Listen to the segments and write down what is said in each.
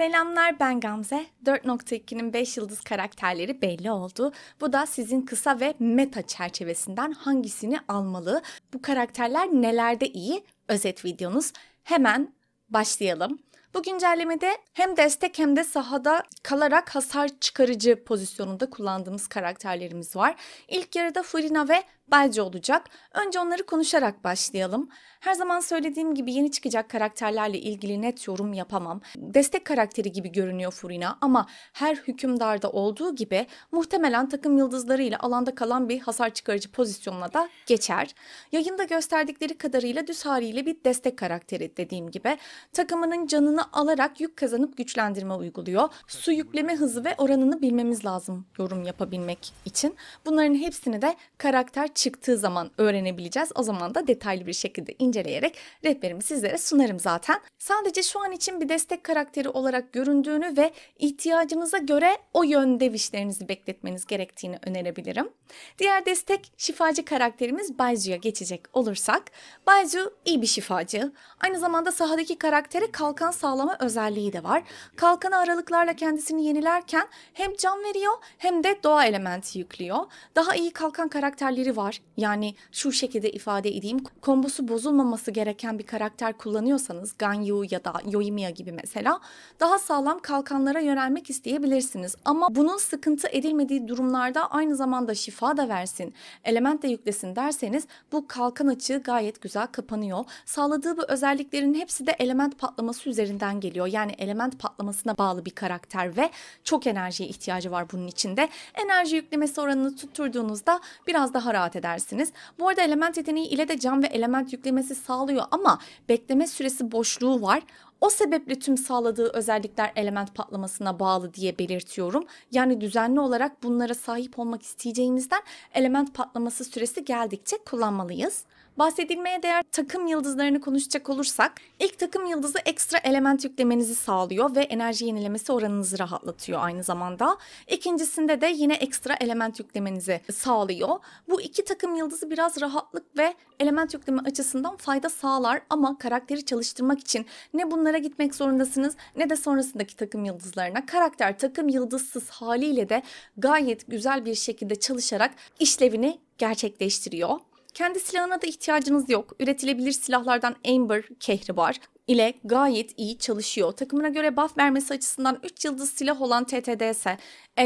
Selamlar ben Gamze. 4.2'nin 5 yıldız karakterleri belli oldu. Bu da sizin kısa ve meta çerçevesinden hangisini almalı? Bu karakterler nelerde iyi? Özet videonuz. Hemen başlayalım. Bu güncellemede hem destek hem de sahada kalarak hasar çıkarıcı pozisyonunda kullandığımız karakterlerimiz var. İlk yarıda Furina ve Belce olacak. Önce onları konuşarak başlayalım. Her zaman söylediğim gibi yeni çıkacak karakterlerle ilgili net yorum yapamam. Destek karakteri gibi görünüyor Furina ama her hükümdarda olduğu gibi muhtemelen takım yıldızlarıyla alanda kalan bir hasar çıkarıcı pozisyonuna da geçer. Yayında gösterdikleri kadarıyla düz haliyle bir destek karakteri dediğim gibi. Takımının canını oranı alarak yük kazanıp güçlendirme uyguluyor. Su yükleme hızı ve oranını bilmemiz lazım yorum yapabilmek için. Bunların hepsini de karakter çıktığı zaman öğrenebileceğiz. O zaman da detaylı bir şekilde inceleyerek rehberimi sizlere sunarım zaten. Sadece şu an için bir destek karakteri olarak göründüğünü ve ihtiyacınıza göre o yönde vişlerinizi bekletmeniz gerektiğini önerebilirim. Diğer destek şifacı karakterimiz Bayzu'ya geçecek olursak. Bayzu iyi bir şifacı. Aynı zamanda sahadaki karaktere kalkan sağ sağlama özelliği de var. Kalkanı aralıklarla kendisini yenilerken hem can veriyor hem de doğa elementi yüklüyor. Daha iyi kalkan karakterleri var. Yani şu şekilde ifade edeyim. Kombosu bozulmaması gereken bir karakter kullanıyorsanız Ganyu ya da Yoimiya gibi mesela daha sağlam kalkanlara yönelmek isteyebilirsiniz. Ama bunun sıkıntı edilmediği durumlarda aynı zamanda şifa da versin, element de yüklesin derseniz bu kalkan açığı gayet güzel kapanıyor. Sağladığı bu özelliklerin hepsi de element patlaması üzerinden yerinden geliyor. Yani element patlamasına bağlı bir karakter ve çok enerjiye ihtiyacı var bunun içinde. Enerji yüklemesi oranını tutturduğunuzda biraz daha rahat edersiniz. Bu arada element yeteneği ile de cam ve element yüklemesi sağlıyor ama bekleme süresi boşluğu var. O sebeple tüm sağladığı özellikler element patlamasına bağlı diye belirtiyorum. Yani düzenli olarak bunlara sahip olmak isteyeceğimizden element patlaması süresi geldikçe kullanmalıyız. Bahsedilmeye değer takım yıldızlarını konuşacak olursak ilk takım yıldızı ekstra element yüklemenizi sağlıyor ve enerji yenilemesi oranınızı rahatlatıyor aynı zamanda. İkincisinde de yine ekstra element yüklemenizi sağlıyor. Bu iki takım yıldızı biraz rahatlık ve element yükleme açısından fayda sağlar ama karakteri çalıştırmak için ne bunlara gitmek zorundasınız ne de sonrasındaki takım yıldızlarına. Karakter takım yıldızsız haliyle de gayet güzel bir şekilde çalışarak işlevini gerçekleştiriyor. Kendi silahına da ihtiyacınız yok. Üretilebilir silahlardan Amber, Kehribar ile gayet iyi çalışıyor. Takımına göre buff vermesi açısından 3 yıldız silah olan TTD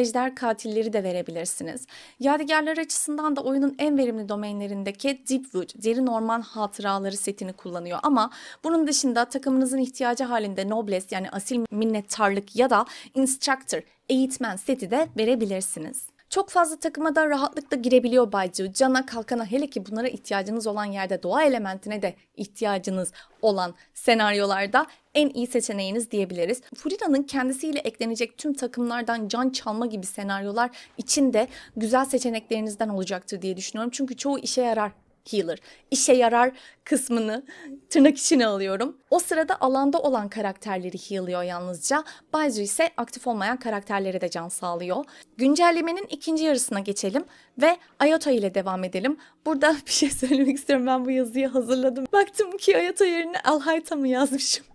ejder katilleri de verebilirsiniz. Yadigarlar açısından da oyunun en verimli domainlerindeki Deepwood, derin orman hatıraları setini kullanıyor. Ama bunun dışında takımınızın ihtiyacı halinde Nobles yani asil minnettarlık ya da Instructor, eğitmen seti de verebilirsiniz. Çok fazla takıma da rahatlıkla girebiliyor Baycu. Cana, kalkana hele ki bunlara ihtiyacınız olan yerde doğa elementine de ihtiyacınız olan senaryolarda en iyi seçeneğiniz diyebiliriz. Furina'nın kendisiyle eklenecek tüm takımlardan can çalma gibi senaryolar içinde güzel seçeneklerinizden olacaktır diye düşünüyorum. Çünkü çoğu işe yarar healer, işe yarar kısmını tırnak içine alıyorum. O sırada alanda olan karakterleri healıyor yalnızca. Baizu ise aktif olmayan karakterlere de can sağlıyor. Güncellemenin ikinci yarısına geçelim ve Ayato ile devam edelim. Burada bir şey söylemek istiyorum. Ben bu yazıyı hazırladım. Baktım ki Ayato yerine Alhayta mı yazmışım.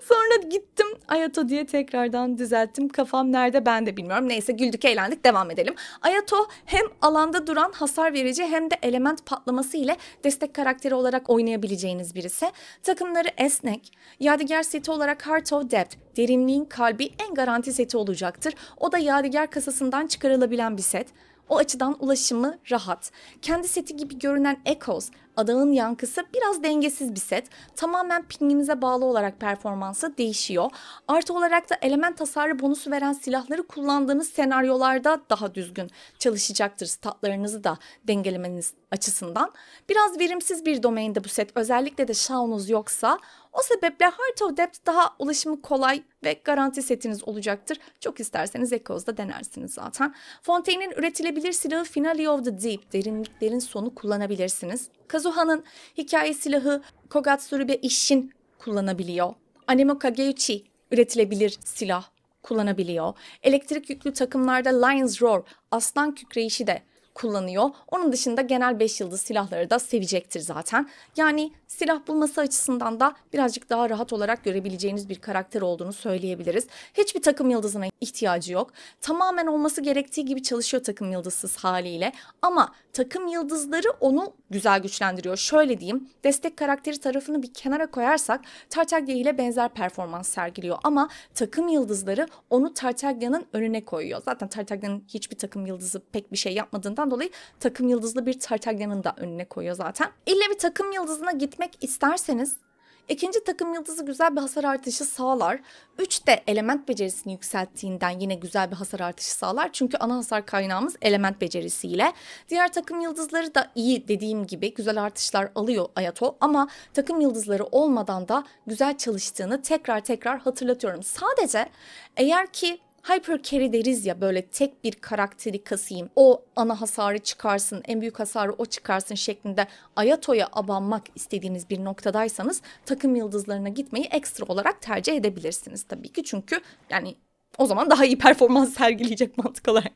Sonra gittim Ayato diye tekrardan düzelttim. Kafam nerede ben de bilmiyorum. Neyse güldük eğlendik devam edelim. Ayato hem alanda duran hasar verici hem de element patlaması ile destek karakteri olarak oynayabileceğiniz birisi. Takımları esnek, yadigar seti olarak Heart of Depth, derinliğin kalbi en garanti seti olacaktır. O da yadigar kasasından çıkarılabilen bir set. O açıdan ulaşımı rahat. Kendi seti gibi görünen Echoes, adağın yankısı biraz dengesiz bir set. Tamamen pingimize bağlı olarak performansı değişiyor. Artı olarak da element tasarı bonusu veren silahları kullandığınız senaryolarda daha düzgün çalışacaktır statlarınızı da dengelemeniz açısından. Biraz verimsiz bir domainde bu set özellikle de şaunuz yoksa o sebeple Heart of Depth daha ulaşımı kolay ve garanti setiniz olacaktır. Çok isterseniz Echoes'da denersiniz zaten. Fontaine'in üretilebilir silahı Finale of the Deep, derinliklerin sonu kullanabilirsiniz. Kazuha'nın hikaye silahı Kogatsuru ve Ishin kullanabiliyor. Anemo Kageuchi üretilebilir silah kullanabiliyor. Elektrik yüklü takımlarda Lion's Roar, aslan kükreyişi de kullanıyor. Onun dışında genel 5 yıldız silahları da sevecektir zaten. Yani silah bulması açısından da birazcık daha rahat olarak görebileceğiniz bir karakter olduğunu söyleyebiliriz. Hiçbir takım yıldızına ihtiyacı yok. Tamamen olması gerektiği gibi çalışıyor takım yıldızsız haliyle. Ama takım yıldızları onu güzel güçlendiriyor. Şöyle diyeyim destek karakteri tarafını bir kenara koyarsak Tartaglia ile benzer performans sergiliyor. Ama takım yıldızları onu Tartaglia'nın önüne koyuyor. Zaten Tartaglia'nın hiçbir takım yıldızı pek bir şey yapmadığından olduğundan dolayı takım yıldızlı bir Tartarya'nın da önüne koyuyor zaten. İlle bir takım yıldızına gitmek isterseniz İkinci takım yıldızı güzel bir hasar artışı sağlar. Üç de element becerisini yükselttiğinden yine güzel bir hasar artışı sağlar. Çünkü ana hasar kaynağımız element becerisiyle. Diğer takım yıldızları da iyi dediğim gibi güzel artışlar alıyor Ayato. Ama takım yıldızları olmadan da güzel çalıştığını tekrar tekrar hatırlatıyorum. Sadece eğer ki Hyper carry deriz ya böyle tek bir karakteri kasayım. O ana hasarı çıkarsın, en büyük hasarı o çıkarsın şeklinde Ayato'ya abanmak istediğiniz bir noktadaysanız takım yıldızlarına gitmeyi ekstra olarak tercih edebilirsiniz tabii ki. Çünkü yani o zaman daha iyi performans sergileyecek mantık olarak.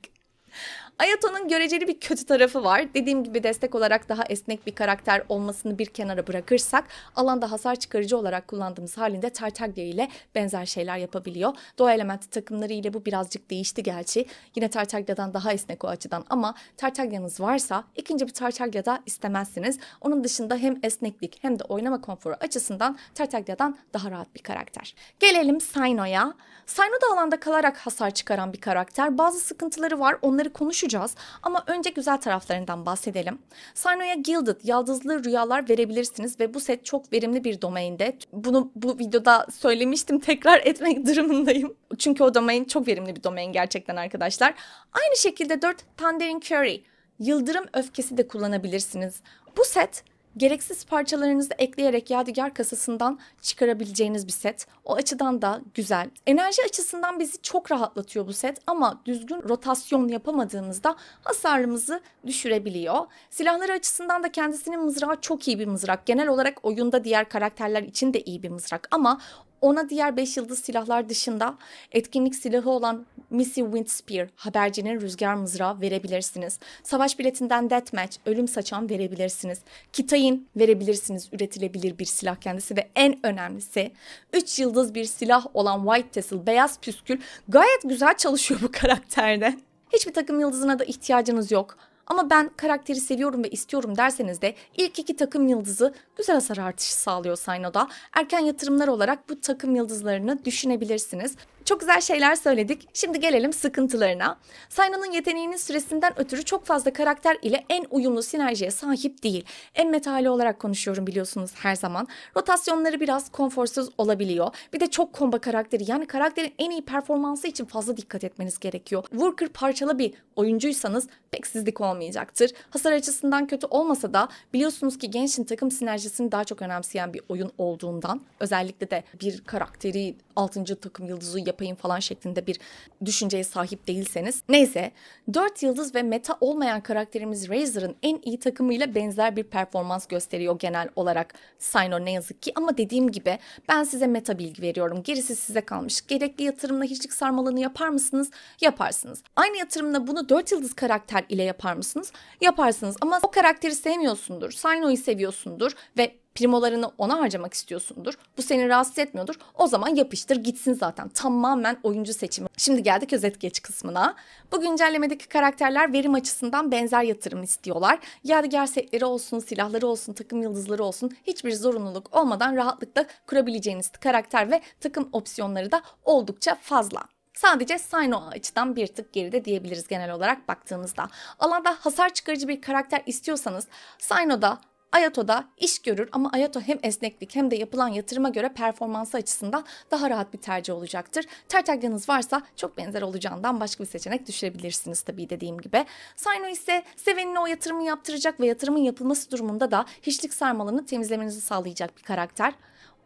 Ayato'nun göreceli bir kötü tarafı var. Dediğim gibi destek olarak daha esnek bir karakter olmasını bir kenara bırakırsak alanda hasar çıkarıcı olarak kullandığımız halinde Tartaglia ile benzer şeyler yapabiliyor. Doğa elementi takımları ile bu birazcık değişti gerçi. Yine Tartaglia'dan daha esnek o açıdan ama Tartaglia'nız varsa ikinci bir Tartaglia da istemezsiniz. Onun dışında hem esneklik hem de oynama konforu açısından Tartaglia'dan daha rahat bir karakter. Gelelim Sino'ya. Sino da alanda kalarak hasar çıkaran bir karakter. Bazı sıkıntıları var onları konuşacağız konuşacağız ama önce güzel taraflarından bahsedelim. Sarno'ya Gilded, yaldızlı rüyalar verebilirsiniz ve bu set çok verimli bir domainde. Bunu bu videoda söylemiştim tekrar etmek durumundayım. Çünkü o domain çok verimli bir domain gerçekten arkadaşlar. Aynı şekilde 4 Thundering Fury, Yıldırım Öfkesi de kullanabilirsiniz. Bu set Gereksiz parçalarınızı ekleyerek Yadigar kasasından çıkarabileceğiniz bir set. O açıdan da güzel. Enerji açısından bizi çok rahatlatıyor bu set ama düzgün rotasyon yapamadığımızda hasarımızı düşürebiliyor. Silahları açısından da kendisinin mızrağı çok iyi bir mızrak. Genel olarak oyunda diğer karakterler için de iyi bir mızrak ama ona diğer 5 yıldız silahlar dışında etkinlik silahı olan Missy Windspear, habercinin rüzgar mızrağı verebilirsiniz. Savaş biletinden Deathmatch, ölüm saçan verebilirsiniz. Kitain verebilirsiniz, üretilebilir bir silah kendisi ve en önemlisi 3 yıldız bir silah olan White Tassel, beyaz püskül gayet güzel çalışıyor bu karakterde. Hiçbir takım yıldızına da ihtiyacınız yok. Ama ben karakteri seviyorum ve istiyorum derseniz de ilk iki takım yıldızı güzel hasar artışı sağlıyor Sayno'da. Erken yatırımlar olarak bu takım yıldızlarını düşünebilirsiniz. Çok güzel şeyler söyledik. Şimdi gelelim sıkıntılarına. Sayna'nın yeteneğinin süresinden ötürü çok fazla karakter ile en uyumlu sinerjiye sahip değil. En metali olarak konuşuyorum biliyorsunuz her zaman. Rotasyonları biraz konforsuz olabiliyor. Bir de çok komba karakteri yani karakterin en iyi performansı için fazla dikkat etmeniz gerekiyor. Worker parçalı bir oyuncuysanız pek sizlik olmayacaktır. Hasar açısından kötü olmasa da biliyorsunuz ki Genshin takım sinerjisini daha çok önemseyen bir oyun olduğundan özellikle de bir karakteri 6. takım yıldızı yapayım falan şeklinde bir düşünceye sahip değilseniz. Neyse 4 yıldız ve meta olmayan karakterimiz Razer'ın en iyi takımıyla benzer bir performans gösteriyor genel olarak Sino ne yazık ki ama dediğim gibi ben size meta bilgi veriyorum. Gerisi size kalmış. Gerekli yatırımla hiçlik sarmalını yapar mısınız? Yaparsınız. Aynı yatırımla bunu 4 yıldız karakter ile yapar mısınız? Yaparsınız ama o karakteri sevmiyorsundur. Sino'yu seviyorsundur ve primolarını ona harcamak istiyorsundur. Bu seni rahatsız etmiyordur. O zaman yapıştır gitsin zaten. Tamamen oyuncu seçimi. Şimdi geldik özet geç kısmına. Bu güncellemedeki karakterler verim açısından benzer yatırım istiyorlar. Yadigar setleri olsun, silahları olsun, takım yıldızları olsun hiçbir zorunluluk olmadan rahatlıkla kurabileceğiniz karakter ve takım opsiyonları da oldukça fazla. Sadece Sino açıdan bir tık geride diyebiliriz genel olarak baktığımızda. Alanda hasar çıkarıcı bir karakter istiyorsanız Sino'da Ayato'da iş görür ama Ayato hem esneklik hem de yapılan yatırıma göre performansı açısından daha rahat bir tercih olacaktır. Tertaglia'nız varsa çok benzer olacağından başka bir seçenek düşürebilirsiniz tabii dediğim gibi. Sino ise sevenine o yatırımı yaptıracak ve yatırımın yapılması durumunda da hiçlik sarmalını temizlemenizi sağlayacak bir karakter.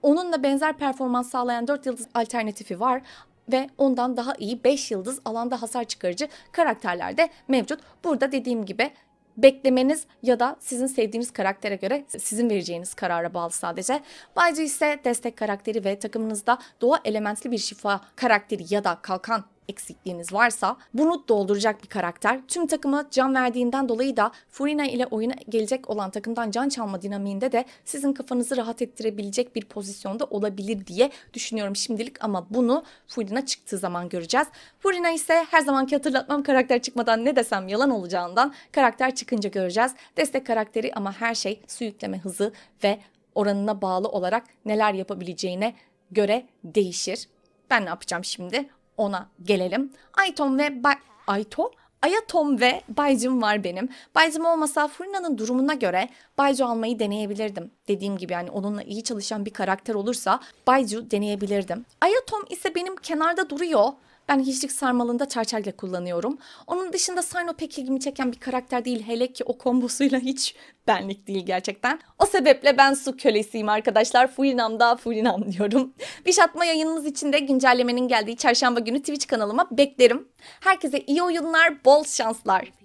Onunla benzer performans sağlayan 4 yıldız alternatifi var ve ondan daha iyi 5 yıldız alanda hasar çıkarıcı karakterler de mevcut. Burada dediğim gibi beklemeniz ya da sizin sevdiğiniz karaktere göre sizin vereceğiniz karara bağlı sadece. Bayce ise destek karakteri ve takımınızda doğa elementli bir şifa karakteri ya da kalkan eksikliğiniz varsa bunu dolduracak bir karakter. Tüm takıma can verdiğinden dolayı da Furina ile oyuna gelecek olan takımdan can çalma dinamiğinde de sizin kafanızı rahat ettirebilecek bir pozisyonda olabilir diye düşünüyorum şimdilik ama bunu Furina çıktığı zaman göreceğiz. Furina ise her zamanki hatırlatmam karakter çıkmadan ne desem yalan olacağından karakter çıkınca göreceğiz. Destek karakteri ama her şey su yükleme hızı ve oranına bağlı olarak neler yapabileceğine göre değişir. Ben ne yapacağım şimdi? ona gelelim. Ayton ve Bay... ayto Ayatom ve Baycım var benim. Baycım olmasa Furina'nın durumuna göre Baycu almayı deneyebilirdim. Dediğim gibi yani onunla iyi çalışan bir karakter olursa Baycu deneyebilirdim. Ayatom ise benim kenarda duruyor ben hiçlik sarmalında çerçeğle kullanıyorum. Onun dışında Sarno pek ilgimi çeken bir karakter değil. Hele ki o kombosuyla hiç benlik değil gerçekten. O sebeple ben su kölesiyim arkadaşlar. Fulinam da Fulinam diyorum. Fiş atma yayınımız için de güncellemenin geldiği çarşamba günü Twitch kanalıma beklerim. Herkese iyi oyunlar, bol şanslar.